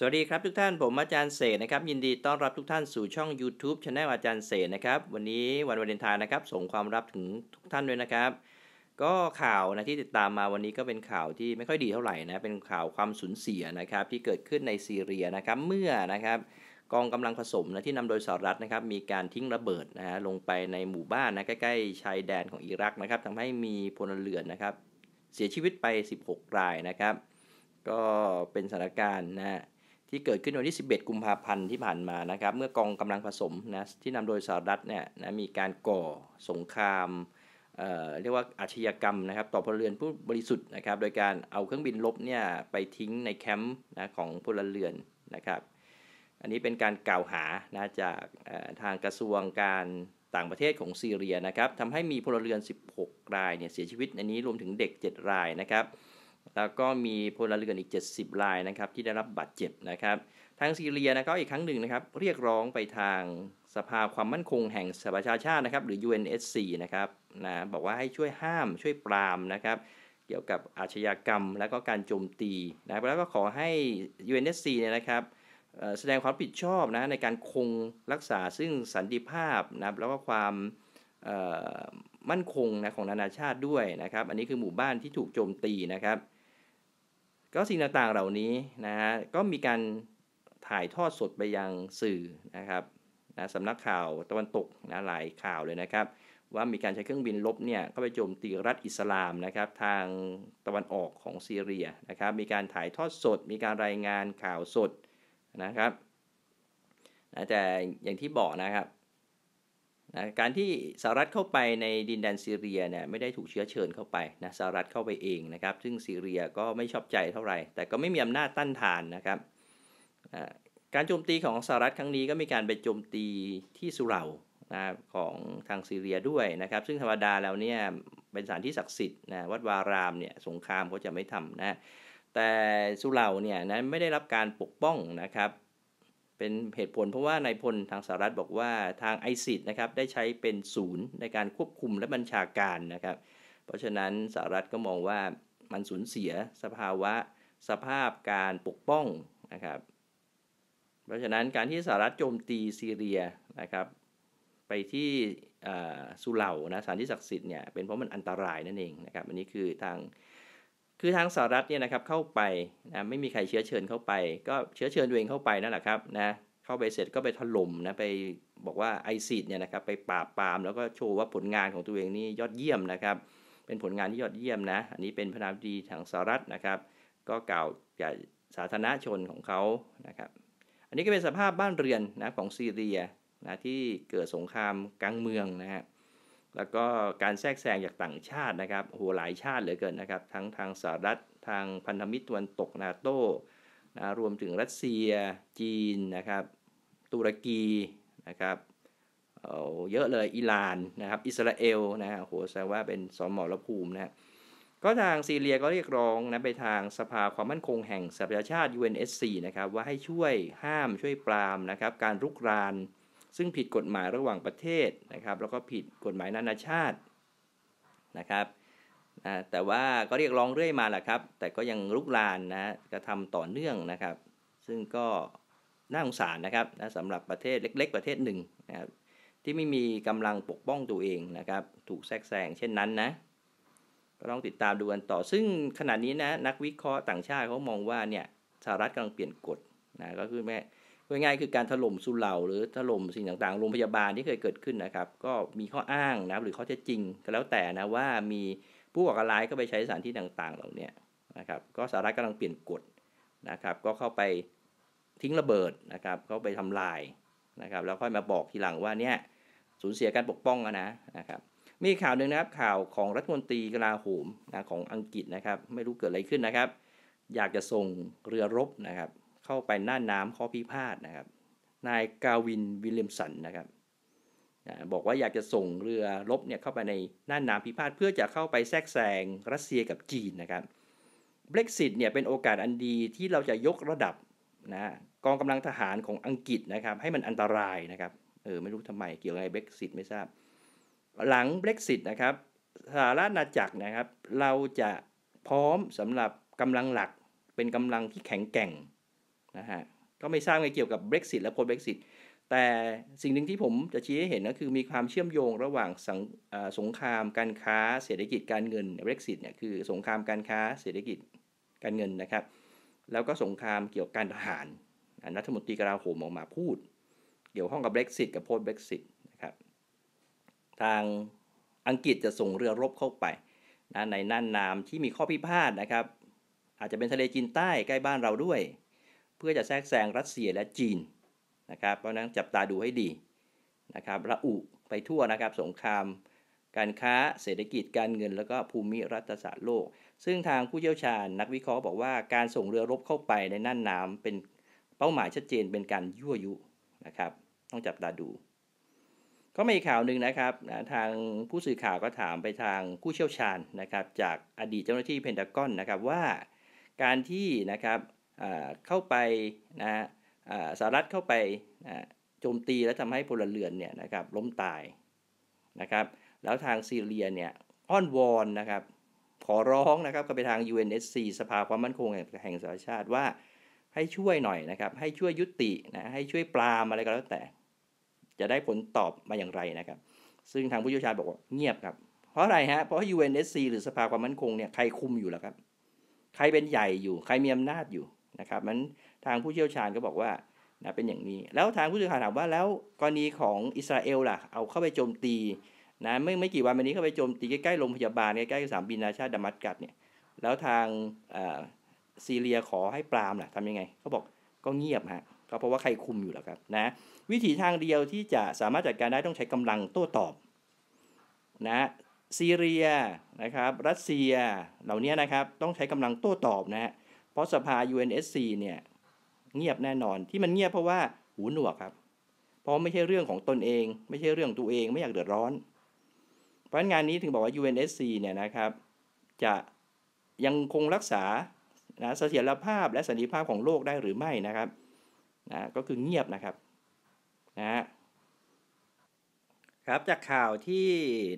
สวัสดีครับทุกท่านผมอาจารย์เสกนะครับยินดีต้อนรับทุกท่านสู่ช่อง YouTube c h anel อาจารย์เสกนะครับวันนี้วันวาเลนไทน์นะครับ ส่งความรับถึงทุกท่านด้วยนะครับ ก็ข่าวนะที่ติดตามมาวันนี้ก็เป็นข่าวที่ไม่ค่อยดีเท่าไหร่นะเป็นข่าวความสูญเสียนะครับ ที่เกิดขึ้นในซีเรียนะครับ เมื่อนะครับกองกำลังผสมนะที่นำโดยสหรัฐนะครับ มีการทิ้งระเบิดนะฮะลงไปในหมู่บ้านนะใกล้ๆชายแดนของอิรักนะครับทำให้มีพลเรือนนะครับ เสียชีวิตไป 16รายนะครับ ก็เป็นสถานการณ์นะที่เกิดขึ้นวันที่ 11 กุมภาพันธ์ที่ผ่านมานะครับ เมื่อกองกำลังผสมนะที่นำโดยสหรัฐเนี่ยนะมีการก่อสงครามเเรียกว่าอาชญากรรมนะครับ ต่อพลเรือนผู้บริสุทธิ์นะครับ โดยการเอาเครื่องบินลบเนี่ยไปทิ้งในแคมป์นะของพลเรือนนะครับ อันนี้เป็นการกล่าวหานะจากทางกระทรวงการต่างประเทศของซีเรียนะครับทำให้มีพลเรือน 16 รายเนี่ยเสียชีวิตอันนี้รวมถึงเด็ก 7 รายนะครับแล้วก็มีพลเรือนอีก 70รายนะครับ ที่ได้รับบาดเจ็บนะครับทางซีเรียนะก็อีกครั้งหนึ่งนะครับ เรียกร้องไปทางสภาความมั่นคงแห่งสหประชาชาตินะครับหรือ UNSC นะครับนะบอกว่าให้ช่วยห้ามช่วยปรามนะครับ เกี่ยวกับอาชญากรรมและก็การโจมตีนะแล้วก็ขอให้ UNSC เนี่ยนะครับแสดงความผิดชอบนะในการคงรักษาซึ่งสันติภาพนะแล้วก็ความมั่นคงนะของนานาชาติด้วยนะครับ อันนี้คือหมู่บ้านที่ถูกโจมตีนะครับก็สิ่งต่างๆเหล่านี้นะฮะก็มีการถ่ายทอดสดไปยังสื่อนะครับนะสำนักข่าวตะวันตกนะหลายข่าวเลยนะครับ ว่ามีการใช้เครื่องบินลบเนี่ยเข้าไปโจมตีรัฐอิสลามนะครับ ทางตะวันออกของซีเรียนะครับ มีการถ่ายทอดสด มีการรายงานข่าวสดนะครับแต่อย่างที่บอกนะครับนะการที่สหรัฐเข้าไปในดินแดนซีเรียเนี่ยไม่ได้ถูกเชื้อเชิญเข้าไปนะสหรัฐเข้าไปเองนะครับ ซึ่งซีเรียก็ไม่ชอบใจเท่าไหร่ แต่ก็ไม่มีอำนาจต้านทานนะครับการโจมตีของสหรัฐครั้งนี้ก็มีการไปโจมตีที่สุเหร่านะของทางซีเรียด้วยนะครับ ซึ่งธรรมดาแล้วเนี่ยเป็นสถานที่ศักดิ์สิทธิ์นะวัดวารามเนี่ยสงครามเขาจะไม่ทำนะ แต่สุเหร่าเนี่ยนะไม่ได้รับการปกป้องนะครับเป็นเหตุผล เพราะว่านายพลทางสหรัฐบอกว่าทางไอซิดนะครับได้ใช้เป็นศูนย์ในการควบคุมและบัญชาการนะครับ เพราะฉะนั้นสหรัฐก็มองว่ามันสูญเสียสภาวะสภาพการปกป้องนะครับ เพราะฉะนั้นการที่สหรัฐโจมตีซีเรียนะครับ ไปที่สุเหร่านะสถานที่ศักดิ์สิทธิ์เนี่ยเป็นเพราะมันอันตรายนั่นเองนะครับอันนี้คือทางคือทางสหรัฐเนี่ยนะครับเข้าไปนะไม่มีใครเชื้อเชิญเข้าไป ก็เชื้อเชิญตัวเองเข้าไปนั่นแหละครับนะเข้าไปเสร็จก็ไปถล่มนะไปบอกว่าไอซีดเนี่ยนะครับ ไปปราบปราม แล้วก็โชว์ว่าผลงานของตัวเองนี่ยอดเยี่ยมนะครับ เป็นผลงานที่ยอดเยี่ยมนะ อันนี้เป็นพระนามดีทางสหรัฐนะครับ ก็กล่าวากสาธารณชนของเขานะครับ อันนี้ก็เป็นสภาพบ้านเรือนนะของซีเรียนะที่เกิดสงครามกลางเมืองนะฮะแล้วก็การแทรกแซงจากต่างชาตินะครับโหหลายชาติเหลือเกินนะครับทั้งทางสหรัฐทางพันธมิตรตะวันตกนาโตนะรวมถึงรัสเซีย จีนนะครับตุรกีนะครับเยอะเลยอิหร่านนะครับอิสราเอลนะฮะโหแสดงว่าเป็นสมรภูมินะก็ทางซีเรียก็เรียกร้องนะ ไปทางสภาความมั่นคงแห่งสหประชาชาติ UNSC นะครับ ว่าให้ช่วยห้ามช่วยปรามนะครับการรุกรานซึ่งผิดกฎหมายระหว่างประเทศนะครับ แล้วก็ผิดกฎหมายนานาชาตินะครับนะแต่ว่าก็เรียกร้องเรื่อยมาแหละครับ แต่ก็ยังลุกลานนะกระทำต่อเนื่องนะครับ ซึ่งก็น่าสงสารนะครับนะสำหรับประเทศเล็กๆประเทศหนึ่งนะครับที่ไม่มีกำลังปกป้องตัวเองนะครับถูกแทรกแซงเช่นนั้นนะก็ต้องติดตามดูกันต่อซึ่งขณะนี้นะนักวิเคราะห์ต่างชาติเขามองว่าเนี่ยสหรัฐกำลังเปลี่ยนกฎนะก็คือแม่ง่ายคือการถล่มสุเหร่าหรือถล่มสิ่งต่างๆโรงพยาบาลที่เคยเกิดขึ้นนะครับ ก็มีข้ออ้างนะรหรือข้อเท็จจริง ก็แล้วแต่นะว่ามีผู้ก่อการร้ายก็ไปใช้สถานที่ต่างๆเหล่านี้นะครับ ก็สหรัฐกำลังเปลี่ยนกฎนะครับ ก็เข้าไปทิ้งระเบิดนะครับเข้าไปทำลายนะครับ แล้วค่อยมาบอกทีหลังว่าเนี่ยสูญเสียการปกป้องนะนะครับ มีข่าวหนึ่งนะครับข่าวของรัฐมนตรีกลาโหมนะของอังกฤษนะครับ ไม่รู้เกิดอะไรขึ้นนะครับ อยากจะส่งเรือรบนะครับเข้าไปหน้าน้ำข้อพิพาทนะครับ นายกาวินวิลเลมสันนะครับบอกว่าอยากจะส่งเรือรบเนี่ยเข้าไปในน่านน้ำพิพาทเพื่อจะเข้าไปแทรกแซงรัสเซียกับจีนนะครับเบรกซิตเนี่ยเป็นโอกาสอันดีที่เราจะยกระดับนะกองกำลังทหารของอังกฤษนะครับ ให้มันอันตรายนะครับเออไม่รู้ทำไมเกี่ยวกัไเบรกซิตไม่ทราบหลังเบรกซิตนะครับสหรัฐอาณาจักรนะครับ เราจะพร้อมสำหรับกำลังหลักเป็นกำลังที่แข็งแกร่งนะฮะก็ไม่ทราบไงเกี่ยวกับ Brexit และ post Brexit แต่สิ่งหนึ่งที่ผมจะชี้ให้เห็นก็คือมีความเชื่อมโยงระหว่างสงสงครามการค้าเศรษฐกิจการเงิน Brexit เนี่ยคือสงครามการค้าเศรษฐกิจการเงินนะครับ แล้วก็สงครามเกี่ยวกับการทหารรัฐมนตรีกราโหมออกมาพูด เกี่ยวข้องกับ Brexit กับ post Brexit นะครับทางอังกฤษจะส่งเรือรบเข้าไปนะในน่านน้ำที่มีข้อพิพาทนะครับ อาจจะเป็นทะเลจีนใต้ใกล้บ้านเราด้วยเพื่อจะแทรกแซงรัสเซียและจีนนะครับ เพราะนั้นจับตาดูให้ดีนะครับ ระอุไปทั่วนะครับสงครามการค้าเศรษฐกิจการเงิน แล้วก็ภูมิรัฐศาสตร์โลก ซึ่งทางผู้เชี่ยวชาญ นักวิเคราะห์บอกว่าการส่งเรือรบเข้าไปในน่านน้ำเป็นเป้าหมายชัดเจนเป็นการยั่วยุนะครับ ต้องจับตาดู ก็มีข่าวหนึ่งนะครับ ทางผู้สื่อข่าวก็ถามไปทางผู้เชี่ยวชาญนะครับ จากอดีตเจ้าหน้าที่เพนทากอนนะครับว่าการที่นะครับเข้าไปนะสหรัฐเข้าไปโจมตีและทำให้พลเรือนเนี่ยนะครับล้มตายนะครับแล้วทางซีเรียเนี่ยอ้อนวอนนะครับขอร้องนะครับกับไปทาง UNSC สภาความมั่นคงแห่งสหชาติว่าให้ช่วยหน่อยนะครับให้ช่วยยุตินะให้ช่วยปรามอะไรก็แล้วแต่ จะได้ผลตอบมาอย่างไรนะครับซึ่งทางผู้เชี่ยวชาญบอกว่าเงียบครับเพราะอะไรฮะเพราะ UNSC หรือสภาความมั่นคงเนี่ยใครคุมอยู่แล้วครับ ใครเป็นใหญ่อยู่ ใครมีอำนาจอยู่นะครับมันทางผู้เชี่ยวชาญก็บอกว่านะเป็นอย่างนี้ แล้วทางผู้สื่อข่าวถามว่าแล้วกรณีของอิสราเอลล่ะเอาเข้าไปโจมตีนะไม่ไม่กี่วันมานี้เข้าไปโจมตีใกล้ๆโรงพยาบาลใกล้ๆสนามบินนาชาติดามัสกัสเนี่ย แล้วทางซีเรียขอให้ปรามล่ะทำยังไงเขาบอกก็เงียบฮะก็เพราะว่าใครคุมอยู่แล้วครับนะวิธีทางเดียวที่จะสามารถจัดการได้ต้องใช้กำลังโต้ตอบนะซีเรียนะครับรัสเซียเหล่านี้นะครับต้องใช้กำลังโต้ตอบนะฮะพราะสภา UNSC เนี่ยเงียบแน่นอนที่มันเงียบเพราะว่าหูหนวกครับ เพราะไม่ใช่เรื่องของตนเอง ไม่ใช่เรื่องตัวเองไม่อยากเดือดร้อน เพราะงานนี้ถึงบอกว่า UNSC เนี่ยนะครับ จะยังคงรักษานะเสถียรภาพและสันติภาพของโลกได้หรือไม่นะครับนะก็คือเงียบนะครับนะครับจากข่าวที่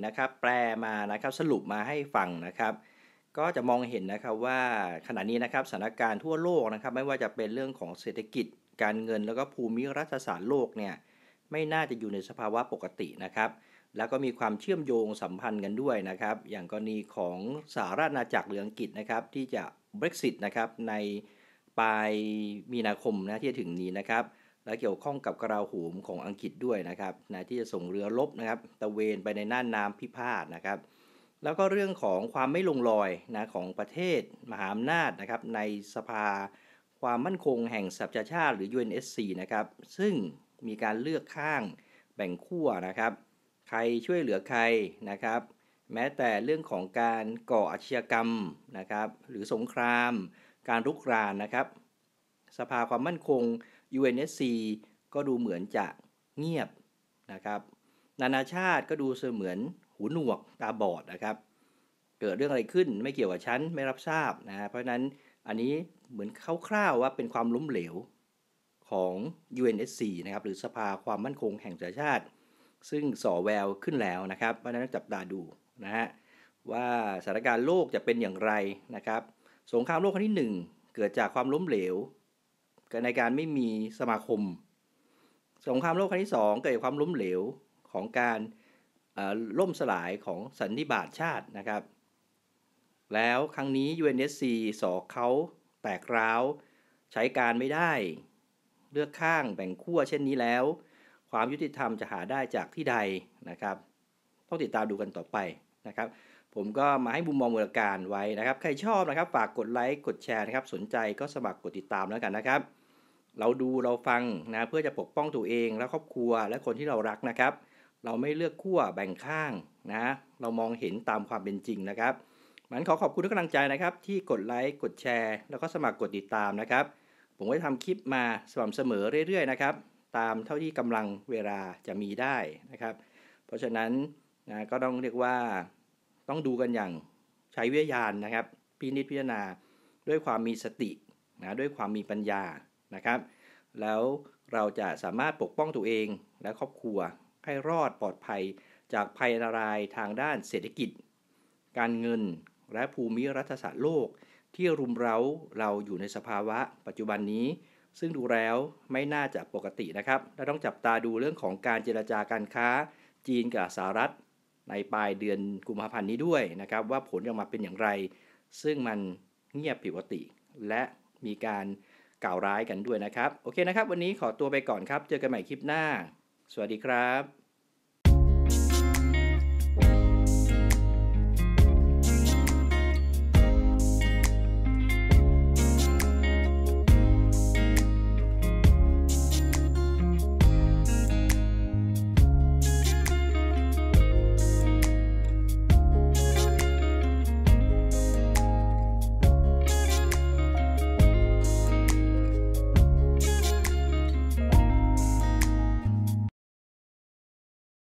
นะครับแปลมานะครับ สรุปมาให้ฟังนะครับก็จะมองเห็นนะครับว่าขณะนี้นะครับสถานการณ์ทั่วโลกนะครับ ไม่ว่าจะเป็นเรื่องของเศรษฐกิจการเงินแล้วก็ภูมิรัฐศาสตร์โลกเนี่ยไม่น่าจะอยู่ในสภาวะปกตินะครับ แล้วก็มีความเชื่อมโยงสัมพันธ์กันด้วยนะครับ อย่างกรณีของสหรัฐอาณาจักรหรืออังกฤษนะครับ ที่จะ Brexit นะครับในปลายมีนาคมนะที่จะถึงนี้นะครับ และเกี่ยวข้องกับกราหูมของอังกฤษด้วยนะครับนะที่จะส่งเรือลบนะครับ ตะเวนไปในน่านน้ำพิพาทนะครับแล้วก็เรื่องของความไม่ลงรอยนะของประเทศมหาอำนาจนะครับในสภาความมั่นคง แห่งสหประชาชาติหรือ UNSC นะครับซึ่งมีการเลือกข้างแบ่งขั้วนะครับ ใครช่วยเหลือใครนะครับ แม้แต่เรื่องของการก่ออาชญากรรมนะครับหรือสงคราม การรุกรานนะครับ สภาความมั่นคง UNSC ก็ดูเหมือนจะเงียบนะครับนานาชาติก็ดูเสมือนหูหนวกตาบอดนะครับ เกิดเรื่องอะไรขึ้นไม่เกี่ยวกับฉัน ไม่รับทราบนะเพราะนั้นอันนี้เหมือนคร่าวๆว่าเป็นความล้มเหลวของ UNSC นะครับหรือสภาความมั่นคงแห่งสหชาติ ซึ่งส่อแววขึ้นแล้วนะครับ เพราะนั้นจับตาดูนะฮะว่าสถานการณ์โลกจะเป็นอย่างไรนะครับ สงครามโลกครั้งที่ 1 เกิดจากความล้มเหลวในการไม่มีสมาคม สงครามโลกครั้งที่ 2 เกิดจากความล้มเหลวของการล่มสลายของสันนิบาตชาตินะครับ แล้วครั้งนี้ UNSC สอเขาแตกร้าว ใช้การไม่ได้ เลือกข้างแบ่งขั้วเช่นนี้แล้ว ความยุติธรรมจะหาได้จากที่ใดนะครับต้องติดตามดูกันต่อไปนะครับ ผมก็มาให้มุมมองมูลการไว้นะครับ ใครชอบนะครับฝากกดไลค์กดแชร์นะครับสนใจก็สมัครกดติดตามแล้วกันนะครับ เราดูเราฟังนะเพื่อจะปกป้องตัวเอง และครอบครัว และคนที่เรารักนะครับเราไม่เลือกขั้วแบ่งข้างนะ เรามองเห็นตามความเป็นจริงนะครับมันขอขอบคุณทุกกำลังใจนะครับ ที่กดไลค์ กดแชร์ แล้วก็สมัครกดติดตามนะครับ ผมจะทำคลิปมาสม่ำเสมอเรื่อยๆนะครับ ตามเท่าที่กำลังเวลาจะมีได้นะครับ เพราะฉะนั้นนะก็ต้องเรียกว่าต้องดูกันอย่างใช้วิญญาณนะครับพินิจพิจารณาด้วยความมีสตินะด้วยความมีปัญญานะครับ แล้วเราจะสามารถปกป้องตัวเองและครอบครัวให้รอดปลอดภัยจากภัยอันตรายทางด้านเศรษฐกิจ การเงินและภูมิรัฐศาสตร์โลก ที่รุมเร้าเราอยู่ในสภาวะปัจจุบันนี้ ซึ่งดูแล้วไม่น่าจะปกตินะครับและต้องจับตาดูเรื่องของการเจรจาการค้า จีนกับสหรัฐ ในปลายเดือนกุมภาพันธ์นี้ด้วยนะครับ ว่าผลจะมาเป็นอย่างไร ซึ่งมันเงียบผิดปกติ และมีการกล่าวร้ายกันด้วยนะครับโอเคนะครับ วันนี้ขอตัวไปก่อนครับ เจอกันใหม่คลิปหน้าสวัสดีครับ